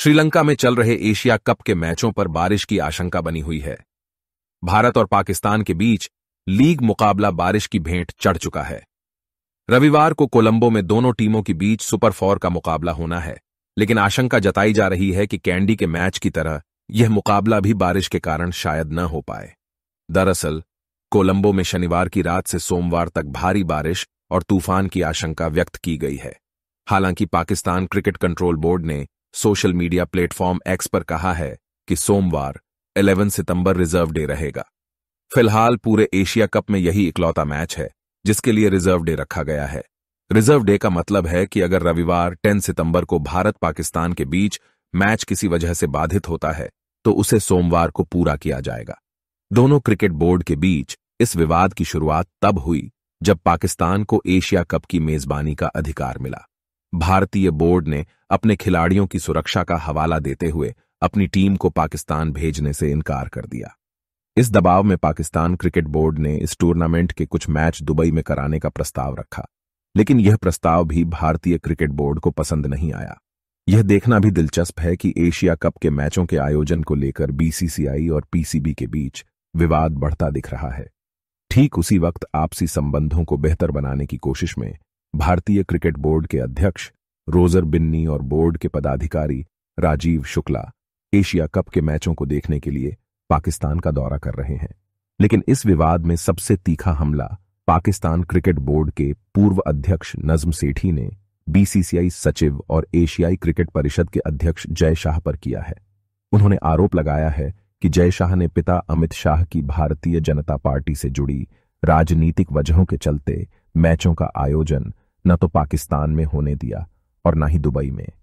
श्रीलंका में चल रहे एशिया कप के मैचों पर बारिश की आशंका बनी हुई है भारत और पाकिस्तान के बीच लीग मुकाबला बारिश की भेंट चढ़ चुका है रविवार को कोलंबो में दोनों टीमों के बीच सुपर फोर का मुकाबला होना है लेकिन आशंका जताई जा रही है कि कैंडी के मैच की तरह यह मुकाबला भी बारिश के कारण शायद न हो पाए दरअसल कोलंबो में शनिवार की रात से सोमवार तक भारी बारिश और तूफान की आशंका व्यक्त की गई है हालांकि पाकिस्तान क्रिकेट कंट्रोल बोर्ड ने सोशल मीडिया प्लेटफॉर्म एक्स पर कहा है कि सोमवार 11 सितंबर रिजर्व डे रहेगा फिलहाल पूरे एशिया कप में यही इकलौता मैच है जिसके लिए रिजर्व डे रखा गया है रिजर्व डे का मतलब है कि अगर रविवार 10 सितंबर को भारत पाकिस्तान के बीच मैच किसी वजह से बाधित होता है तो उसे सोमवार को पूरा किया जाएगा दोनों क्रिकेट बोर्ड के बीच इस विवाद की शुरुआत तब हुई जब पाकिस्तान को एशिया कप की मेजबानी का अधिकार मिला भारतीय बोर्ड ने अपने खिलाड़ियों की सुरक्षा का हवाला देते हुए अपनी टीम को पाकिस्तान भेजने से इनकार कर दिया इस दबाव में पाकिस्तान क्रिकेट बोर्ड ने इस टूर्नामेंट के कुछ मैच दुबई में कराने का प्रस्ताव रखा लेकिन यह प्रस्ताव भी भारतीय क्रिकेट बोर्ड को पसंद नहीं आया यह देखना भी दिलचस्प है कि एशिया कप के मैचों के आयोजन को लेकर बीसीसीआई और पीसीबी के बीच विवाद बढ़ता दिख रहा है ठीक उसी वक्त आपसी संबंधों को बेहतर बनाने की कोशिश में भारतीय क्रिकेट बोर्ड के अध्यक्ष रोजर बिन्नी और बोर्ड के पदाधिकारी राजीव शुक्ला एशिया कप के मैचों को देखने के लिए पाकिस्तान का दौरा कर रहे हैं लेकिन इस विवाद में सबसे तीखा हमला पाकिस्तान क्रिकेट बोर्ड के पूर्व अध्यक्ष नज्म सेठी ने बीसीसीआई सचिव और एशियाई क्रिकेट परिषद के अध्यक्ष जय शाह पर किया है उन्होंने आरोप लगाया है कि जय शाह ने पिता अमित शाह की भारतीय जनता पार्टी से जुड़ी राजनीतिक वजहों के चलते मैचों का आयोजन न तो पाकिस्तान में होने दिया और न ही दुबई में